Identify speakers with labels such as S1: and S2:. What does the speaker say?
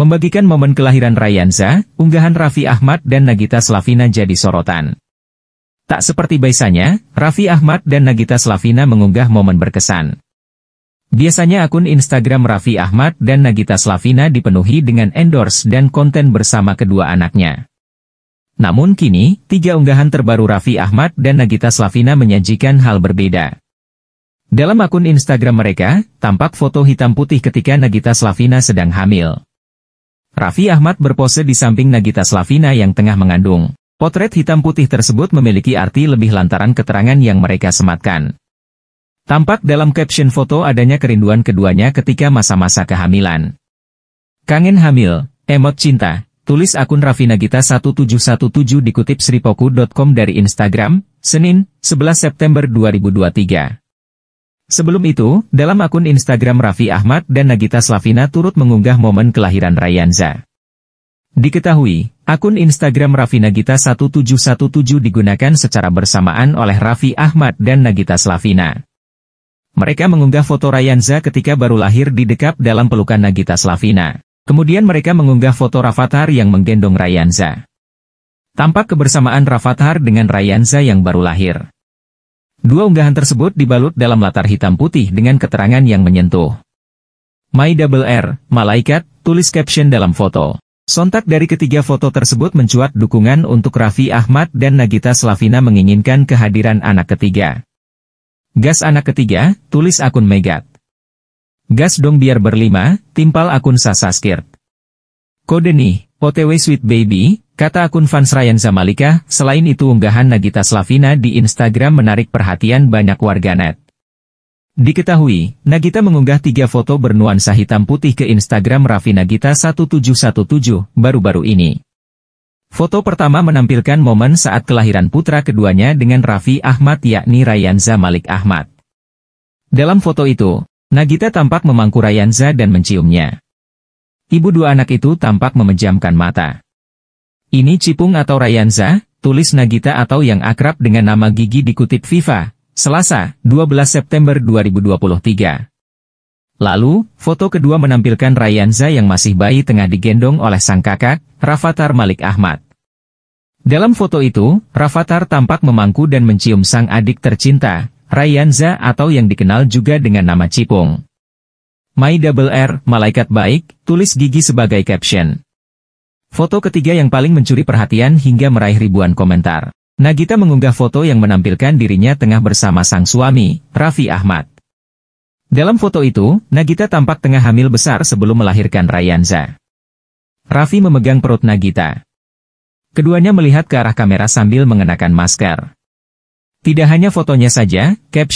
S1: Membagikan momen kelahiran Rayanza, unggahan Raffi Ahmad dan Nagita Slavina jadi sorotan. Tak seperti biasanya, Raffi Ahmad dan Nagita Slavina mengunggah momen berkesan. Biasanya akun Instagram Raffi Ahmad dan Nagita Slavina dipenuhi dengan endorse dan konten bersama kedua anaknya. Namun kini, tiga unggahan terbaru Raffi Ahmad dan Nagita Slavina menyajikan hal berbeda. Dalam akun Instagram mereka, tampak foto hitam putih ketika Nagita Slavina sedang hamil. Raffi Ahmad berpose di samping Nagita Slavina yang tengah mengandung. Potret hitam putih tersebut memiliki arti lebih lantaran keterangan yang mereka sematkan. Tampak dalam caption foto adanya kerinduan keduanya ketika masa-masa kehamilan. Kangen hamil, emot cinta, tulis akun Raffi Nagita 1717 dikutip sripoku.com dari Instagram, Senin, 11 September 2023. Sebelum itu, dalam akun Instagram Raffi Ahmad dan Nagita Slavina turut mengunggah momen kelahiran Rayanza. Diketahui, akun Instagram Raffi Nagita 1717 digunakan secara bersamaan oleh Raffi Ahmad dan Nagita Slavina. Mereka mengunggah foto Rayanza ketika baru lahir di dekap dalam pelukan Nagita Slavina. Kemudian mereka mengunggah foto Rafathar yang menggendong Rayanza. Tampak kebersamaan Rafathar dengan Rayanza yang baru lahir. Dua unggahan tersebut dibalut dalam latar hitam putih dengan keterangan yang menyentuh. My Double R, Malaikat, tulis caption dalam foto. Sontak dari ketiga foto tersebut mencuat dukungan untuk Raffi Ahmad dan Nagita Slavina menginginkan kehadiran anak ketiga. Gas anak ketiga, tulis akun Megat. Gas dong biar berlima, timpal akun Sasaskirt. Kode nih. OTW Sweet Baby, kata akun fans Ryan Zamalika, selain itu unggahan Nagita Slavina di Instagram menarik perhatian banyak warganet. Diketahui, Nagita mengunggah tiga foto bernuansa hitam putih ke Instagram Raffi Nagita 1717, baru-baru ini. Foto pertama menampilkan momen saat kelahiran putra keduanya dengan Raffi Ahmad yakni Ryanza Malik Ahmad. Dalam foto itu, Nagita tampak memangku Ryanza dan menciumnya. Ibu dua anak itu tampak memejamkan mata. Ini Cipung atau Rayanza, tulis Nagita atau yang akrab dengan nama Gigi dikutip FIFA, Selasa, 12 September 2023. Lalu, foto kedua menampilkan Rayanza yang masih bayi tengah digendong oleh sang kakak, Rafathar Malik Ahmad. Dalam foto itu, Rafathar tampak memangku dan mencium sang adik tercinta, Rayanza atau yang dikenal juga dengan nama Cipung. My Double R, Malaikat Baik, tulis Gigi sebagai caption. Foto ketiga yang paling mencuri perhatian hingga meraih ribuan komentar. Nagita mengunggah foto yang menampilkan dirinya tengah bersama sang suami, Raffi Ahmad. Dalam foto itu, Nagita tampak tengah hamil besar sebelum melahirkan Rayanza. Raffi memegang perut Nagita. Keduanya melihat ke arah kamera sambil mengenakan masker. Tidak hanya fotonya saja, caption